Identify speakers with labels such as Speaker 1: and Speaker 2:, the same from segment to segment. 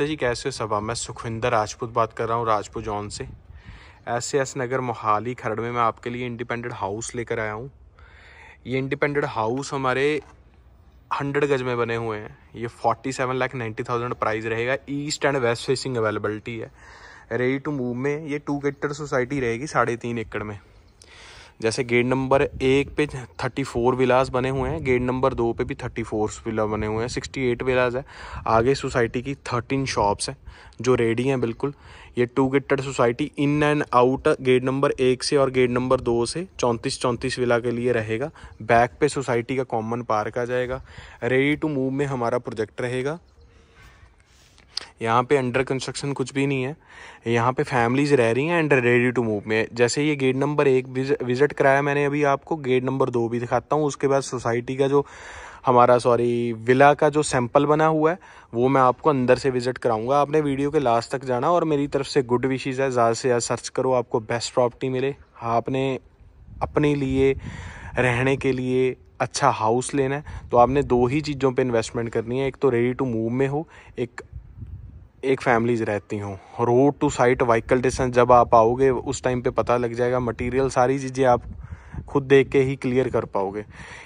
Speaker 1: नमस्ते जी कैसे हो सब मैं सुखविंदर राजपूत बात कर रहा हूँ राजपूत जॉन से ऐसे एस नगर मोहाली खरड़ में मैं आपके लिए इंडिपेंडेंट हाउस लेकर आया हूँ ये इंडिपेंडेंट हाउस हमारे हंड्रेड गज में बने हुए हैं ये forty seven lakh ninety thousand price रहेगा east and west facing availability है रेडी टू मूव में ये टू गेटर सोसाइटी रहेगी साढ़े तीन एकड़ में जैसे गेट नंबर एक पे थर्टी फोर विलाज बने हुए हैं गेट नंबर दो पे भी थर्टी फोर विला बने हुए हैं सिक्सटी एट विलाज है आगे सोसाइटी की थर्टीन शॉप्स हैं जो रेडी हैं बिल्कुल ये two gated society in and out gate number एक से और गेट नंबर दो से चौंतीस चौंतीस विला के लिए रहेगा बैक पे सोसाइटी का कॉमन पार्क आ जाएगा रेडी टू मूव में हमारा प्रोजेक्ट रहेगा यहाँ पे अंडर कंस्ट्रक्शन कुछ भी नहीं है यहाँ पे फैमिलीज रह रही हैं एंड रेडी टू मूव में जैसे ये गेट नंबर एक विज़िट कराया मैंने अभी आपको गेट नंबर दो भी दिखाता हूँ उसके बाद सोसाइटी का जो हमारा सॉरी विला का जो सैंपल बना हुआ है वो मैं आपको अंदर से विजिट कराऊंगा आपने वीडियो के लास्ट तक जाना और मेरी तरफ से गुड विशेज़ है ज़्यादा से ज़्यादा सर्च करो आपको बेस्ट प्रॉपर्टी मिले आपने अपने लिए रहने के लिए अच्छा हाउस लेना है तो आपने दो ही चीज़ों पे इन्वेस्टमेंट करनी है एक तो रेडी टू मूव में हो एक एक फैमिलीज रहती हूँ road to site vehicle distance जब आप आओगे उस टाइम पे पता लग जाएगा मटेरियल सारी चीज़ें आप खुद देख के ही क्लियर कर पाओगे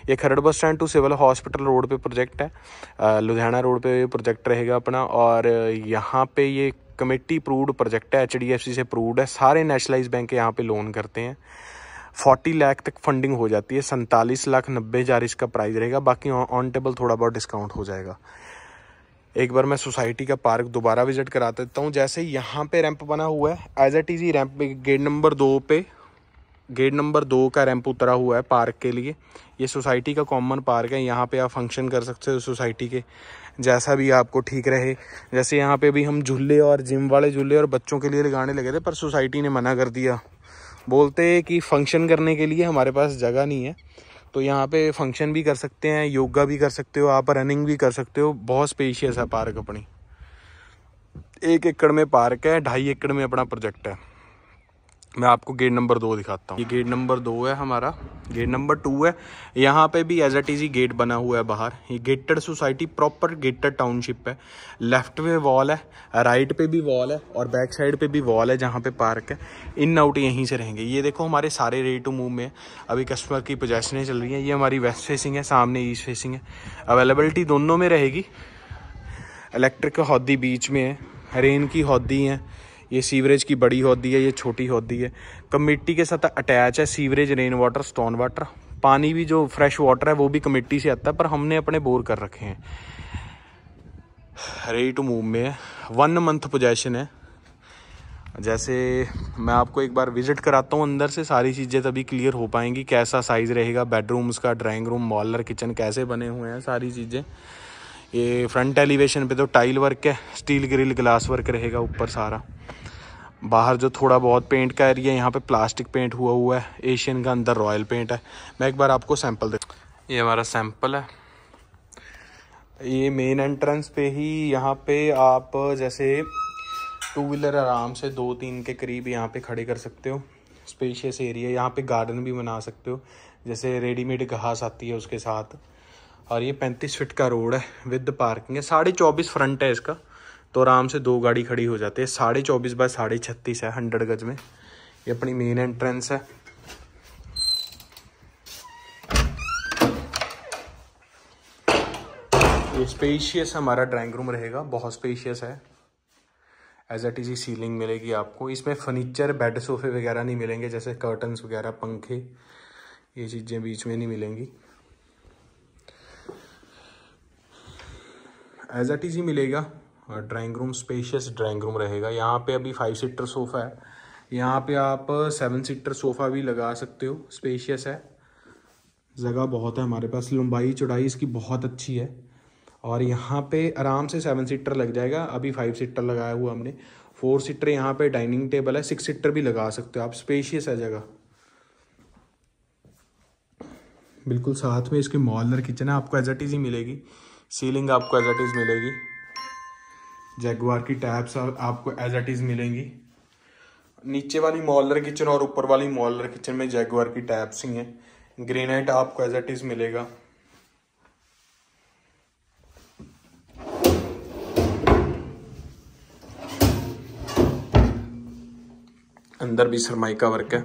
Speaker 1: ये Kharar bus stand to civil hospital road पे प्रोजेक्ट है लुधियाना रोड पे ये प्रोजेक्ट रहेगा अपना और यहाँ पे ये कमेटी अप्रूव्ड प्रोजेक्ट है एच से प्रूव्ड है सारे नेशनलाइज बैंक यहाँ पे लोन करते हैं फोर्टी लाख तक फंडिंग हो जाती है सैंतालीस लाख नब्बे हज़ार इसका प्राइस रहेगा बाकी ऑन टेबल थोड़ा बहुत डिस्काउंट हो जाएगा एक बार मैं सोसाइटी का पार्क दोबारा विजिट करा देता हूँ जैसे यहाँ पे रैंप बना हुआ है as it is ramp gate number दो पे गेट नंबर दो का रैंप उतरा हुआ है पार्क के लिए ये सोसाइटी का कॉमन पार्क है यहाँ पे आप फंक्शन कर सकते हो सोसाइटी के जैसा भी आपको ठीक रहे जैसे यहाँ पे भी हम झूले और जिम वाले झूले और बच्चों के लिए लगाने लगे थे पर सोसाइटी ने मना कर दिया बोलते कि फंक्शन करने के लिए हमारे पास जगह नहीं है तो यहाँ पे फंक्शन भी कर सकते हैं योगा भी कर सकते हो आप रनिंग भी कर सकते हो बहुत स्पेशियस है पार्क अपनी एक एकड़ में पार्क है ढाई एकड़ में अपना प्रोजेक्ट है मैं आपको गेट नंबर दो दिखाता हूँ ये गेट नंबर दो है हमारा गेट नंबर टू है यहाँ पे भी एज एट इजी गेट बना हुआ है बाहर ये gated society proper gated township है लेफ्ट में वॉल है राइट पे भी वॉल है और बैक साइड पे भी वॉल है जहाँ पे पार्क है इन आउट यहीं से रहेंगे ये देखो हमारे सारे रेट टू मूव में अभी कस्टमर की पोजेशनें चल रही है ये हमारी वेस्ट फेसिंग है सामने ईस्ट फेसिंग है अवेलेबलिटी दोनों में रहेगी इलेक्ट्रिक हौदी बीच में है रेन की हौदी है ये सीवरेज की बड़ी होती है ये छोटी होती है कमेटी के साथ अटैच है sewerage rain water storm water पानी भी जो फ्रेश वाटर है वो भी कमेटी से आता है पर हमने अपने बोर कर रखे हैं रेडी टू मूव में है वन मंथ पोजेशन है जैसे मैं आपको एक बार विजिट कराता हूँ अंदर से सारी चीज़ें तभी क्लियर हो पाएंगी कैसा साइज़ रहेगा बेडरूम्स का ड्राइंग रूम मॉलर किचन कैसे बने हुए हैं सारी चीज़ें ये फ्रंट एलिवेशन पे तो टाइल वर्क है स्टील ग्रिल ग्लास वर्क रहेगा ऊपर सारा बाहर जो थोड़ा बहुत पेंट का एरिया यहाँ पे प्लास्टिक पेंट हुआ हुआ है एशियन का अंदर रॉयल पेंट है मैं एक बार आपको सैंपल दे ये हमारा सैंपल है ये मेन एंट्रेंस पे ही यहाँ पे आप जैसे टू व्हीलर आराम से दो तीन के करीब यहाँ पे खड़े कर सकते हो स्पेशियस एरिया यहाँ पे गार्डन भी बना सकते हो जैसे रेडीमेड घास आती है उसके साथ और ये पैंतीस फिट का रोड है विद पार्किंग है साढ़े चौबीस फ्रंट है इसका तो आराम से दो गाड़ी खड़ी हो जाती है साढ़े चौबीस बाय साढ़े छत्तीस है हंड्रेड गज में ये अपनी मेन एंट्रेंस है ये स्पेशियस हमारा ड्राइंग रूम रहेगा बहुत स्पेशियस है एज एट इजी सीलिंग मिलेगी आपको इसमें फर्नीचर बेड सोफे वगैरह नहीं मिलेंगे जैसे कर्टन्स वगैरह पंखे ये चीज़ें बीच में नहीं मिलेंगी एज एट इज ही मिलेगा drawing room spacious drawing room रहेगा यहाँ पे अभी फाइव सीटर सोफ़ा है यहाँ पे आप सेवन सीटर सोफ़ा भी लगा सकते हो स्पेशियस है जगह बहुत है हमारे पास लंबाई चौड़ाई इसकी बहुत अच्छी है और यहाँ पे आराम से सेवन सीटर लग जाएगा अभी फाइव सीटर लगाया हुआ हमने फोर सीटर यहाँ पे डाइनिंग टेबल है सिक्स सीटर भी लगा सकते हो आप स्पेशियस है जगह बिल्कुल साथ में इसके मॉलर किचन है आपको एज एट इजी मिलेगी सीलिंग आपको एज एट इज़ मिलेगी जैगवार की टैब्स आपको एज एट इज़ मिलेंगी नीचे वाली मॉलर किचन और ऊपर वाली मॉलर किचन में जैगवार की टैब्स ही हैं ग्रेनाइट आपको एज एट इज़ मिलेगा अंदर भी सरमाई का वर्क है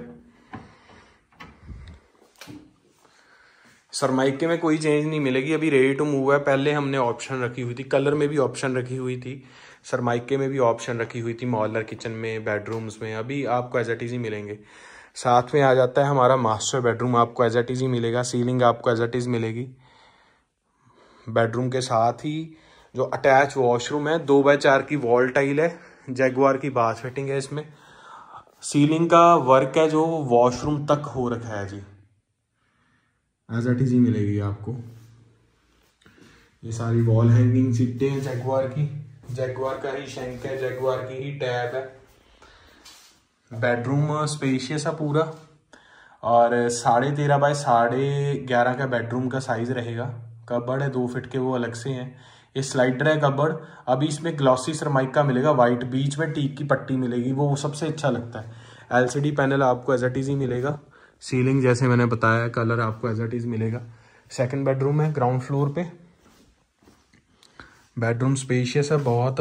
Speaker 1: सरमाइके में कोई चेंज नहीं मिलेगी अभी रेडी टू मूव है पहले हमने ऑप्शन रखी हुई थी कलर में भी ऑप्शन रखी हुई थी सरमाइके में भी ऑप्शन रखी हुई थी मॉलर किचन में बेडरूम्स में अभी आपको एज एट इजी मिलेंगे साथ में आ जाता है हमारा मास्टर बेडरूम आपको एज एट इजी मिलेगा सीलिंग आपको एज एट इज मिलेगी बेडरूम के साथ ही जो अटैच वॉशरूम है दो बाय चार की वॉल टाइल है जैगवार की बाथ फिटिंग है इसमें सीलिंग का वर्क है जो वॉशरूम तक हो रखा है जी एज एट इज ही मिलेगी आपको ये सारी वॉल हैंगिंग सीटें हैं जैगवार की जैगवार का ही शेंक है जैगवार की ही टैब है बेडरूम स्पेशियस है पूरा और साढ़े तेरह बाय साढ़े ग्यारह का बेडरूम का साइज़ रहेगा कबड़ है दो फिट के वो अलग से हैं ये स्लाइडर है कबड़ अभी इसमें ग्लॉसी सरमाइक का मिलेगा वाइट बीच में टीक की पट्टी मिलेगी वो सबसे अच्छा लगता है एलसीडी पैनल आपको एज एट इज मिलेगा सीलिंग जैसे मैंने बताया कलर आपको एज एट इज़ मिलेगा सेकंड बेडरूम है ग्राउंड फ्लोर पे बेडरूम स्पेशियस है बहुत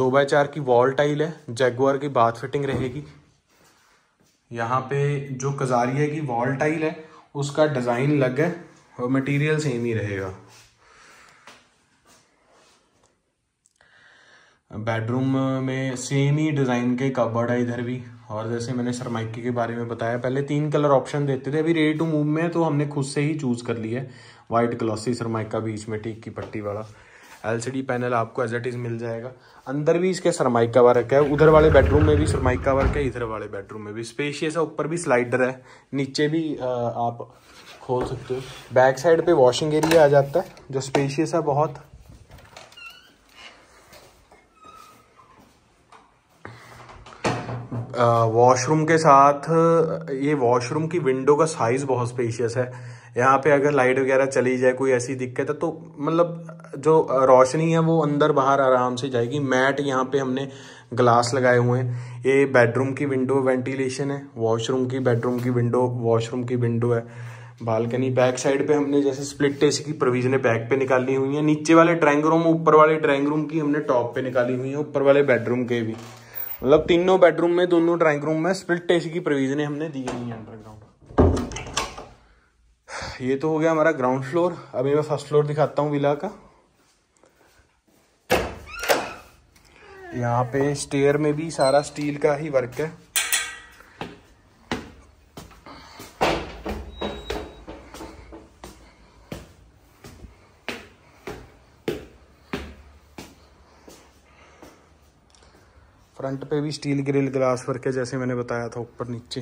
Speaker 1: दो बाय चार की वॉल टाइल है जैगुआर की बाथ फिटिंग रहेगी यहाँ पे जो कजारिया की वॉल टाइल है उसका डिज़ाइन लग है और मटेरियल सेम ही रहेगा बेडरूम uh, में सेम ही डिज़ाइन के कबर्ड है इधर भी और जैसे मैंने सरमाइकी के बारे में बताया पहले तीन कलर ऑप्शन देते थे अभी रेडी टू मूव में तो हमने खुद से ही चूज़ कर लिया है वाइट ग्लॉसी सरमाइका बीच में टीक की पट्टी वाला एलसीडी पैनल आपको एज एट इज़ मिल जाएगा अंदर भी इसके सरमाइका वर्क है उधर वाले बेडरूम में भी सरमाइका वर्क है इधर वाले बेडरूम में भी स्पेशियस है ऊपर भी स्लाइडर है नीचे भी uh, आप खोल सकते हो बैक साइड पर वॉशिंग एरिया आ जाता है जो स्पेशियस है बहुत वॉशरूम के साथ ये वॉशरूम की विंडो का साइज़ बहुत स्पेशियस है यहाँ पे अगर लाइट वगैरह चली जाए कोई ऐसी दिक्कत है तो मतलब जो रोशनी है वो अंदर बाहर आराम से जाएगी मैट यहाँ पे हमने ग्लास लगाए हुए हैं ये बेडरूम की विंडो वेंटिलेशन है वॉशरूम की बेडरूम की विंडो वॉशरूम की विंडो है बालकनी बैक साइड पे हमने जैसे स्प्लिट ए की प्रोविजन बैक पे निकाली हुई है नीचे वाले ड्राइंग रूम ऊपर वाले ड्राइंग रूम की हमने टॉप पे निकाली हुई है ऊपर वाले बेडरूम के भी मतलब तीनों बेडरूम में दोनों ड्राइंग रूम में स्प्लिट एसी की प्रोविजन हमने दी नहीं है अंडरग्राउंड ये तो हो गया हमारा ग्राउंड फ्लोर अभी मैं फर्स्ट फ्लोर दिखाता हूँ विला का यहाँ पे स्टेयर में भी सारा स्टील का ही वर्क है फ्रंट पे भी स्टील ग्रिल ग्लास वर्क है जैसे मैंने बताया था ऊपर नीचे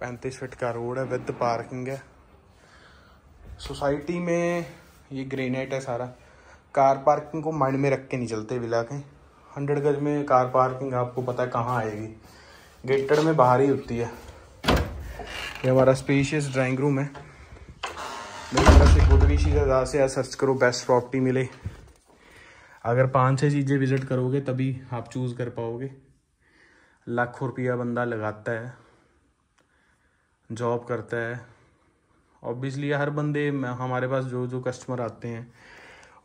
Speaker 1: पैंतीस फिट का रोड है विद पार्किंग है सोसाइटी में ये ग्रेनाइट है सारा कार पार्किंग को माइंड में रख के नहीं चलते विला के हंड्रेड गज में कार पार्किंग आपको पता है कहाँ आएगी गेटेड में बाहर ही होती है ये हमारा स्पेशियस ड्राइंग रूम है मेरी तरफ से गुड ज़्यादा से सर्च करो बेस्ट प्रॉपर्टी मिले अगर पाँच छः चीज़ें विज़िट करोगे तभी आप चूज़ कर पाओगे लाखों रुपया बंदा लगाता है जॉब करता है ऑब्वियसली हर बंदे हमारे पास जो जो कस्टमर आते हैं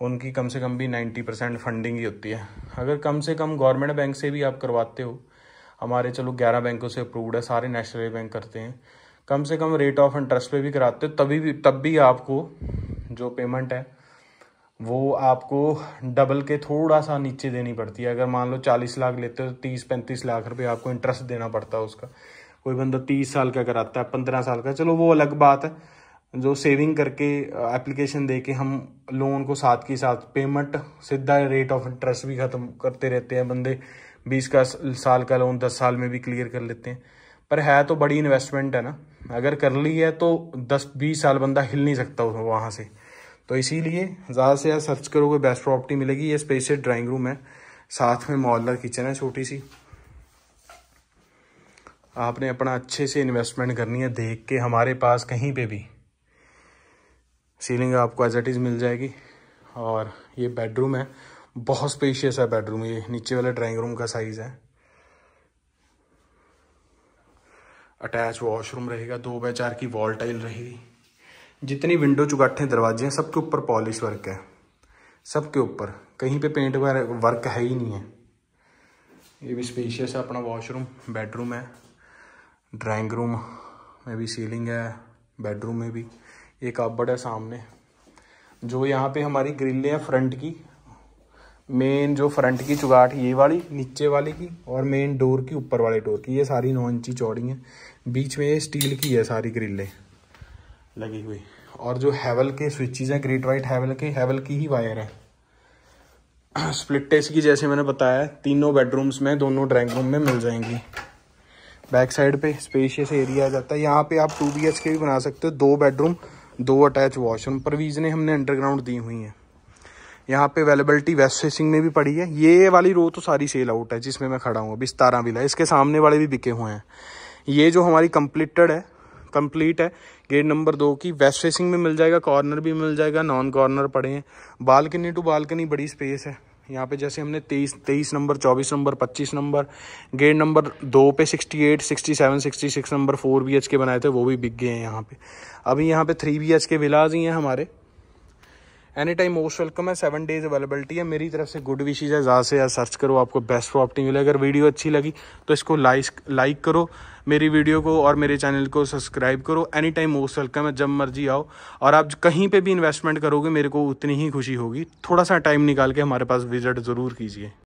Speaker 1: उनकी कम से कम भी नाइन्टी परसेंट फंडिंग ही होती है अगर कम से कम गवर्नमेंट बैंक से भी आप करवाते हो हमारे चलो ग्यारह बैंकों से अप्रूव्ड है सारे नेशनल बैंक करते हैं कम से कम रेट ऑफ इंटरेस्ट पे भी कराते हो तभी भी तब भी आपको जो पेमेंट है वो आपको डबल के थोड़ा सा नीचे देनी पड़ती है अगर मान लो चालीस लाख लेते हो तो तीस पैंतीस लाख रुपए आपको इंटरेस्ट देना पड़ता है उसका कोई बंदा तीस साल का कराता है पंद्रह साल का चलो वो अलग बात है जो सेविंग करके एप्लीकेशन दे के हम लोन को साथ के साथ पेमेंट सीधा रेट ऑफ इंटरेस्ट भी ख़त्म करते रहते हैं बंदे बीस का साल का लोन दस साल में भी क्लियर कर लेते हैं पर है तो बड़ी इन्वेस्टमेंट है ना अगर कर ली है तो दस बीस साल बंदा हिल नहीं सकता वहाँ से तो इसीलिए ज़्यादा से ज़्यादा सर्च करोगे बेस्ट प्रॉपर्टी मिलेगी ये स्पेस ड्राइंग रूम है साथ में मॉलर किचन है छोटी सी आपने अपना अच्छे से इन्वेस्टमेंट करनी है देख के हमारे पास कहीं पे भी सीलिंग आपको एज एट इज़ मिल जाएगी और ये बेडरूम है बहुत स्पेशियस है बेडरूम ये नीचे वाले ड्राइंग रूम का साइज़ है अटैच वॉशरूम रहेगा दो बाय चार की वॉल टाइल रहेगी जितनी विंडो चुगाठे दरवाजे हैं सबके ऊपर पॉलिश वर्क है सबके ऊपर कहीं पे पेंट वगैरह वर्क है ही नहीं है ये भी स्पेशियस है अपना वॉशरूम बेडरूम है ड्राइंग रूम में भी सीलिंग है बेडरूम में भी एक काबड़ है सामने जो यहाँ पे हमारी ग्रिले हैं फ्रंट की मेन जो फ्रंट की चुगाट ये वाली नीचे वाली की और मेन डोर की ऊपर वाले डोर की ये सारी नौ इंची चौड़ी हैं बीच में ये स्टील की है सारी ग्रिलें लगी हुई और जो हैवल के स्विचेज हैं ग्रेट वाइट हैवल के हैवल की ही वायर है स्प्लिट टेस्ट की जैसे मैंने बताया तीनों बेडरूम्स में दोनों ड्राइंग रूम में मिल जाएंगी बैक साइड पे स्पेशियस एरिया आ जाता है यहाँ पे आप टू बी के भी बना सकते हो दो बेडरूम दो अटैच वॉशरूम परवीजने हमने अंडरग्राउंड दी हुई हैं यहाँ पे अवेलेबिलिटी वेस्ट फेसिंग में भी पड़ी है ये वाली रो तो सारी सेल आउट है जिसमें मैं खड़ा हूँ अभी सतारह विला इसके सामने वाले भी बिके हुए हैं ये जो हमारी कंप्लीटेड है कंप्लीट है गेट नंबर दो की वेस्ट फेसिंग में मिल जाएगा कॉर्नर भी मिल जाएगा नॉन कॉर्नर पड़े हैं बालकनी टू बालकनी बड़ी स्पेस है यहाँ पे जैसे हमने तेईस तेईस नंबर चौबीस नंबर पच्चीस नंबर गेट नंबर दो पे sixty eight sixty seven sixty six number four B के बनाए थे वो भी बिक गए हैं यहाँ पे अभी यहाँ पे थ्री बी के विलाज ही हैं हमारे एनी टाइम मोस्ट वेलकम है सेवन डेज अवेलेबिलिटी है मेरी तरफ से गुड विशेज़ है ज़्यादा से ज़्यादा सर्च करो आपको बेस्ट प्रॉपर्टी मिले अगर वीडियो अच्छी लगी तो इसको लाइक लाइक करो मेरी वीडियो को और मेरे चैनल को सब्सक्राइब करो एनी टाइम मोस्ट वेलकम है जब मर्जी आओ और आप कहीं पर भी इन्वेस्टमेंट करोगे मेरे को उतनी ही खुशी होगी थोड़ा सा टाइम निकाल के हमारे पास विजिट ज़रूर कीजिए